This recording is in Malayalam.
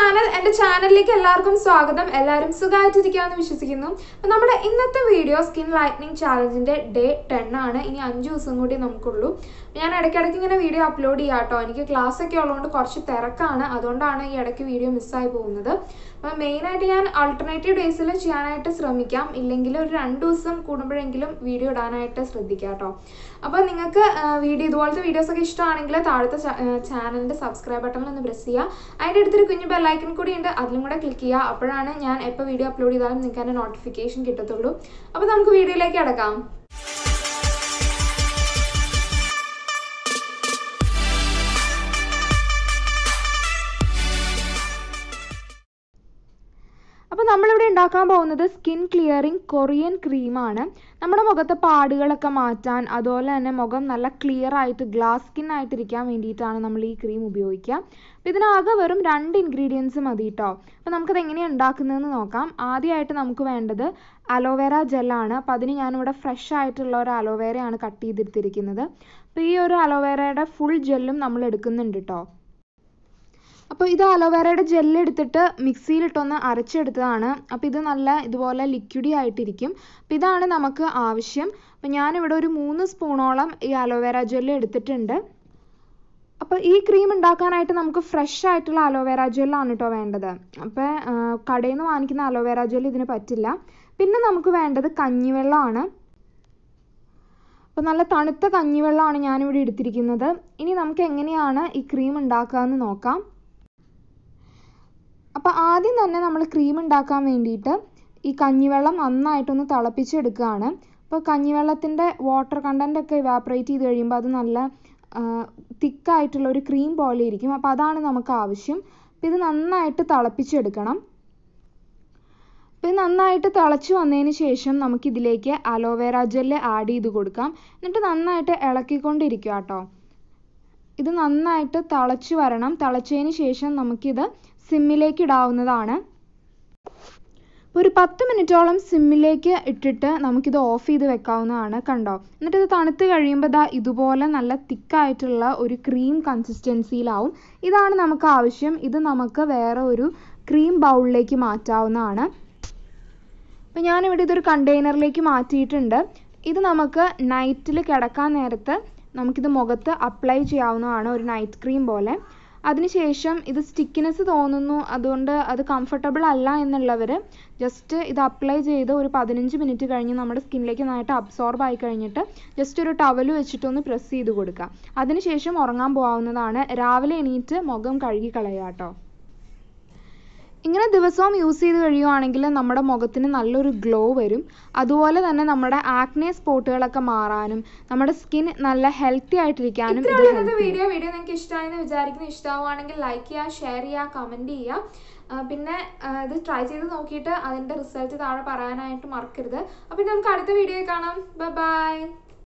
ചാനൽ എൻ്റെ ചാനലിലേക്ക് എല്ലാവർക്കും സ്വാഗതം എല്ലാവരും സുഖമായിട്ടിരിക്കാമെന്ന് വിശ്വസിക്കുന്നു നമ്മുടെ ഇന്നത്തെ വീഡിയോ സ്കിൻ ലൈറ്റനിങ് ചാലഞ്ചിൻ്റെ ഡേ ടെൻ ആണ് ഇനി അഞ്ച് ദിവസം കൂടി നമുക്കുള്ളൂ ഞാൻ ഇടയ്ക്കിടയ്ക്ക് ഇങ്ങനെ വീഡിയോ അപ്ലോഡ് ചെയ്യാം കേട്ടോ എനിക്ക് ക്ലാസ് ഒക്കെ ഉള്ളതുകൊണ്ട് കുറച്ച് തിരക്കാണ് അതുകൊണ്ടാണ് ഈ ഇടയ്ക്ക് വീഡിയോ മിസ്സായി പോകുന്നത് അപ്പോൾ മെയിനായിട്ട് ഞാൻ ആൾട്ടർനേറ്റീവ് ഡേയ്സിൽ ചെയ്യാനായിട്ട് ശ്രമിക്കാം ഇല്ലെങ്കിൽ ഒരു രണ്ട് ദിവസം കൂടുമ്പോഴെങ്കിലും വീഡിയോ ഇടാനായിട്ട് ശ്രദ്ധിക്കാം കേട്ടോ അപ്പോൾ നിങ്ങൾക്ക് വീഡിയോ ഇതുപോലത്തെ വീഡിയോസൊക്കെ ഇഷ്ടമാണെങ്കിൽ താഴത്തെ ചാനലിൻ്റെ സബ്സ്ക്രൈബ് ബട്ടണിൽ ഒന്ന് പ്രസ് ചെയ്യുക അതിൻ്റെ അടുത്തൊരു കുഞ്ഞു ബെല്ല ബെല്ലൈക്കൺ കൂടി ഉണ്ട് അതിലും കൂടെ ക്ലിക്ക് ചെയ്യുക അപ്പോഴാണ് ഞാൻ എപ്പോൾ വീഡിയോ അപ്ലോഡ് ചെയ്താലും നിങ്ങൾക്ക് അതിൻ്റെ നോട്ടിഫിക്കേഷൻ കിട്ടത്തുള്ളൂ അപ്പോൾ നമുക്ക് വീഡിയോയിലേക്ക് അടക്കാം ഉണ്ടാക്കാൻ പോകുന്നത് സ്കിൻ ക്ലിയറിങ് കൊറിയൻ ക്രീമാണ് നമ്മുടെ മുഖത്തെ പാടുകളൊക്കെ മാറ്റാൻ അതുപോലെ തന്നെ മുഖം നല്ല ക്ലിയർ ആയിട്ട് ഗ്ലാസ് സ്കിൻ ആയിട്ടിരിക്കാൻ വേണ്ടിയിട്ടാണ് നമ്മൾ ഈ ക്രീം ഉപയോഗിക്കുക അപ്പം ഇതിനാകെ വെറും രണ്ട് ഇൻഗ്രീഡിയൻസ് മതി കേട്ടോ അപ്പം നമുക്കത് എങ്ങനെയാണ് ഉണ്ടാക്കുന്നതെന്ന് നോക്കാം ആദ്യമായിട്ട് നമുക്ക് വേണ്ടത് അലോവേര ജെല്ലാണ് അപ്പം അതിന് ഞാനിവിടെ ഫ്രഷ് ആയിട്ടുള്ള ഒരു അലോവേരയാണ് കട്ട് ചെയ്തെടുത്തിരിക്കുന്നത് അപ്പോൾ ഈ ഒരു അലോവേരയുടെ ഫുൾ ജെല്ലും നമ്മൾ എടുക്കുന്നുണ്ട് കേട്ടോ അപ്പോൾ ഇത് അലോവേറയുടെ മിക്സിയിൽ മിക്സിയിലിട്ടൊന്ന് അരച്ചെടുത്തതാണ് അപ്പോൾ ഇത് നല്ല ഇതുപോലെ ലിക്വിഡി ആയിട്ടിരിക്കും അപ്പോൾ ഇതാണ് നമുക്ക് ആവശ്യം അപ്പോൾ ഞാനിവിടെ ഒരു മൂന്ന് സ്പൂണോളം ഈ അലോവേറ ജെല്ല് എടുത്തിട്ടുണ്ട് അപ്പോൾ ഈ ക്രീം ഉണ്ടാക്കാനായിട്ട് നമുക്ക് ഫ്രഷ് ആയിട്ടുള്ള അലോവേറ ജെല്ലാണ് കേട്ടോ വേണ്ടത് അപ്പോൾ കടയിൽ നിന്ന് വാങ്ങിക്കുന്ന അലോവേറ ജെൽ ഇതിന് പറ്റില്ല പിന്നെ നമുക്ക് വേണ്ടത് കഞ്ഞിവെള്ളമാണ് അപ്പോൾ നല്ല തണുത്ത കഞ്ഞിവെള്ളമാണ് ഞാനിവിടെ എടുത്തിരിക്കുന്നത് ഇനി നമുക്ക് എങ്ങനെയാണ് ഈ ക്രീം ഉണ്ടാക്കുക എന്ന് നോക്കാം അപ്പോൾ ആദ്യം തന്നെ നമ്മൾ ക്രീം ഉണ്ടാക്കാൻ വേണ്ടിയിട്ട് ഈ കഞ്ഞിവെള്ളം നന്നായിട്ടൊന്ന് തിളപ്പിച്ചെടുക്കുകയാണ് അപ്പോൾ കഞ്ഞിവെള്ളത്തിൻ്റെ വാട്ടർ ഒക്കെ ഇവാപ്രേറ്റ് ചെയ്ത് കഴിയുമ്പോൾ അത് നല്ല തിക്കായിട്ടുള്ള ഒരു ക്രീം പോലെ ഇരിക്കും അപ്പോൾ അതാണ് നമുക്ക് ആവശ്യം അപ്പോൾ ഇത് നന്നായിട്ട് തിളപ്പിച്ചെടുക്കണം അപ്പോൾ നന്നായിട്ട് തിളച്ച് വന്നതിന് ശേഷം നമുക്കിതിലേക്ക് അലോവേറ ജെല്ല് ആഡ് ചെയ്ത് കൊടുക്കാം എന്നിട്ട് നന്നായിട്ട് ഇളക്കിക്കൊണ്ടിരിക്കുക കേട്ടോ ഇത് നന്നായിട്ട് തിളച്ച് വരണം തിളച്ചതിന് ശേഷം നമുക്കിത് സിമ്മിലേക്ക് ഇടാവുന്നതാണ് ഒരു പത്ത് മിനിറ്റോളം സിമ്മിലേക്ക് ഇട്ടിട്ട് നമുക്കിത് ഓഫ് ചെയ്ത് വെക്കാവുന്നതാണ് കണ്ടോ എന്നിട്ട് ഇത് തണുത്ത് കഴിയുമ്പോൾ ദാ ഇതുപോലെ നല്ല തിക്കായിട്ടുള്ള ഒരു ക്രീം കൺസിസ്റ്റൻസിയിലാവും ഇതാണ് നമുക്ക് ആവശ്യം ഇത് നമുക്ക് വേറെ ഒരു ക്രീം ബൗളിലേക്ക് മാറ്റാവുന്നതാണ് അപ്പോൾ ഞാനിവിടെ ഇതൊരു കണ്ടെയ്നറിലേക്ക് മാറ്റിയിട്ടുണ്ട് ഇത് നമുക്ക് നൈറ്റിൽ കിടക്കാൻ നേരത്ത് നമുക്കിത് മുഖത്ത് അപ്ലൈ ചെയ്യാവുന്നതാണ് ഒരു നൈറ്റ് ക്രീം പോലെ അതിനുശേഷം ഇത് സ്റ്റിക്കിനെസ് തോന്നുന്നു അതുകൊണ്ട് അത് കംഫർട്ടബിൾ അല്ല എന്നുള്ളവർ ജസ്റ്റ് ഇത് അപ്ലൈ ചെയ്ത് ഒരു പതിനഞ്ച് മിനിറ്റ് കഴിഞ്ഞ് നമ്മുടെ സ്കിന്നിലേക്ക് നന്നായിട്ട് അബ്സോർബ് ആയി കഴിഞ്ഞിട്ട് ജസ്റ്റ് ഒരു ടവൽ വെച്ചിട്ടൊന്ന് പ്രസ് ചെയ്ത് കൊടുക്കുക അതിനുശേഷം ഉറങ്ങാൻ പോകാവുന്നതാണ് രാവിലെ എണീറ്റ് മുഖം കഴുകി കളയുക കേട്ടോ ഇങ്ങനെ ദിവസവും യൂസ് ചെയ്ത് കഴിയുവാണെങ്കിൽ നമ്മുടെ മുഖത്തിന് നല്ലൊരു ഗ്ലോ വരും അതുപോലെ തന്നെ നമ്മുടെ ആക്നെ സ്പോട്ടുകളൊക്കെ മാറാനും നമ്മുടെ സ്കിൻ നല്ല ഹെൽത്തി ആയിട്ടിരിക്കാനും ഇത് വീഡിയോ വീഡിയോ നിങ്ങൾക്ക് ഇഷ്ടമായെന്ന് വിചാരിക്കുന്നു ഇഷ്ടമാവുകയാണെങ്കിൽ ലൈക്ക് ചെയ്യുക ഷെയർ ചെയ്യുക കമൻറ്റ് ചെയ്യുക പിന്നെ ഇത് ട്രൈ ചെയ്ത് നോക്കിയിട്ട് അതിൻ്റെ റിസൾട്ട് താഴെ പറയാനായിട്ട് മറക്കരുത് അപ്പോൾ നമുക്ക് അടുത്ത വീഡിയോ കാണാം ബൈ